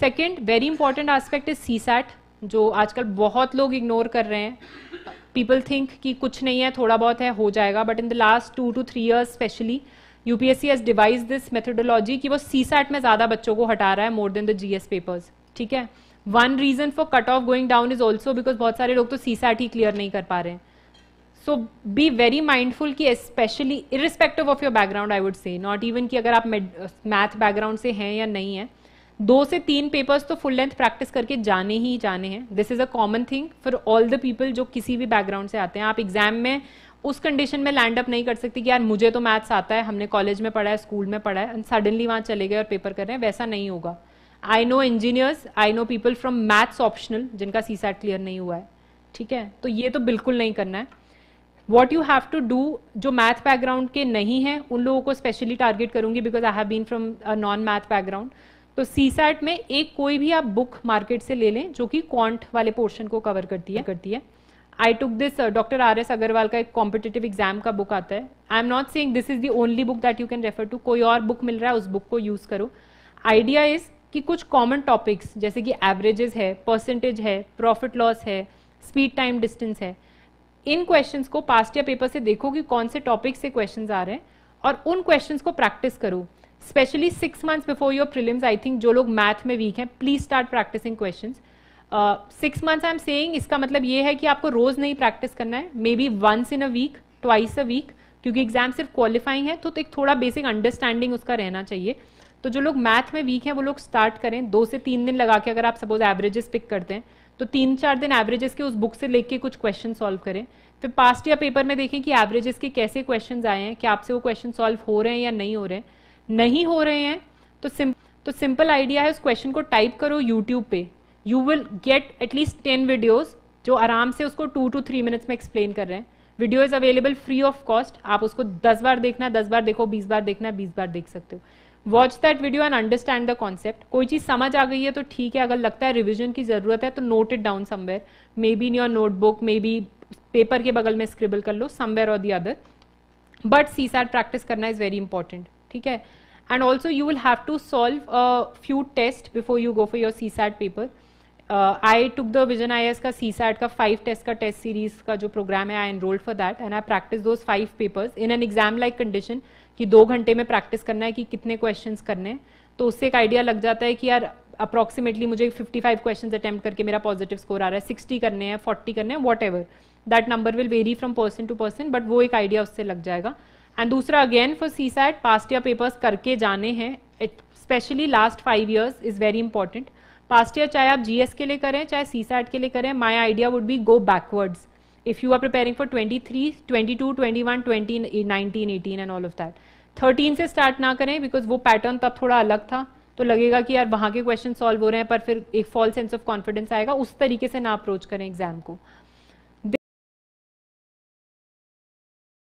second very important aspect is CSAT जो आजकल बहुत लोग इग्नोर कर रहे हैं पीपल थिंक कि कुछ नहीं है थोड़ा बहुत है हो जाएगा but in the last two two three years specially UPSC has devised this methodology कि वो सी सैट में ज़्यादा बच्चों को हटा रहा है more than the G S papers ठीक है one reason for cut off going down is also because बहुत सारे लोग तो सी सैट ही क्लियर नहीं कर पा रहे हैं सो बी वेरी माइंडफुल कि specially irrespective of your background I would say not even कि अगर आप मैथ बैकग्राउंड uh, से हैं या नहीं है दो से तीन पेपर्स तो फुल लेंथ प्रैक्टिस करके जाने ही जाने हैं this is a common thing for all the people जो किसी भी बैकग्राउंड से आते हैं आप एग्जाम में उस कंडीशन में लैंड अप नहीं कर सकते कि यार मुझे तो मैथ्स आता है हमने कॉलेज में पढ़ा है स्कूल में पढ़ा है सडनली वहां चले गए और पेपर कर रहे हैं वैसा नहीं होगा I know engineers I know people from maths optional जिनका सी सैट क्लियर नहीं हुआ है ठीक है तो ये तो बिल्कुल नहीं करना है what you have to do जो मैथ बैकग्राउंड के नहीं है उन लोगों को स्पेशली टारगेट करूंगी because I have been from non math background तो सी सैट में एक कोई भी आप बुक मार्केट से ले लें जो कि क्वांट वाले पोर्शन को कवर करती है करती है I took this doctor R S Agarwal का एक कॉम्पिटेटिव एग्जाम का बुक आता है I am not saying this is the only book that you can refer to कोई और बुक मिल रहा है उस बुक को यूज़ करो आइडिया इज़ कि कुछ कॉमन टॉपिक्स जैसे कि एवरेजेस है परसेंटेज है प्रॉफिट लॉस है स्पीड टाइम डिस्टेंस है इन क्वेश्चन को पास्ट या पेपर से देखो कि कौन से टॉपिक से क्वेश्चन आ रहे हैं और उन क्वेश्चन को प्रैक्टिस करो specially six months before your prelims I think जो लोग मैथ में वीक हैं please start practising question six months I am saying इसका मतलब ये है कि आपको रोज नहीं प्रैक्टिस करना है maybe once in a week twice a week क्योंकि एग्जाम सिर्फ क्वालिफाइंग है तो एक थोड़ा बेसिक अंडरस्टैंडिंग उसका रहना चाहिए तो जो लोग मैथ में वीक हैं वो लोग स्टार्ट करें दो से तीन दिन लगा के अगर आप सपोज एवरेजेस पिक करते हैं तो तीन चार दिन एवरेजेस के उस बुक से लेके कुछ क्वेश्चन सॉल्व करें फिर पास्ट या पेपर में देखें कि एवरेजेस के कैसे क्वेश्चन आए हैं क्या आपसे वो क्वेश्चन सॉल्व हो रहे हैं या नहीं हो रहे हैं नहीं हो रहे हैं तो सिम तो सिंपल आइडिया है उस क्वेश्चन को टाइप करो यूट्यूब पे you will get at least ten videos जो आराम से उसको टू टू थ्री मिनट्स में एक्सप्लेन कर रहे हैं video is available free of cost आप उसको दस बार देखना दस बार देखो बीस बार देखना बीस बार देख सकते हो watch that video and understand the concept कोई चीज़ समझ आ गई है तो ठीक है अगर लगता है रिविजन की ज़रूरत है तो note it down somewhere maybe in your notebook maybe paper के बगल में स्क्रिबल कर लो समवेयर और the other but CSAT practice करना इज़ वेरी इंपॉर्टेंट ठीक है and also you will have to solve a few test before you go for your CSAT paper I took the vision I S का CSAT का five test का test series का जो program है I enrolled for that and I practice those five papers in an exam like condition कि दो घंटे में प्रैक्टिस करना है कि कितने क्वेश्चन करने हैं तो उससे एक आइडिया लग जाता है कि यार अप्रॉक्सीमेटली मुझे फिफ्टी फाइव क्वेश्चन अटैम्प्ट करके मेरा पॉजिटिव स्कोर आ रहा है सिक्सटी करने हैं फोर्टी करने हैं whatever that number will vary from person to person but वो एक आइडिया उससे लग जाएगा एंड दूसरा again for CSAT past year papers करके जाने हैं specially last five years is very important past year चाहे आप जीएस के लिए करें चाहे सी सैट के लिए करें my idea would be go backwards if you are preparing for twenty three twenty two twenty one twenty nineteen eighteen and all of that thirteen से स्टार्ट ना करें बिकॉज वो पैटर्न तब थोड़ा अलग था तो लगेगा कि यार वहाँ के क्वेश्चन सॉल्व हो रहे हैं पर फिर एक फॉल सेंस ऑफ कॉन्फिडेंस आएगा उस तरीके से ना अप्रोच करें एग्जाम को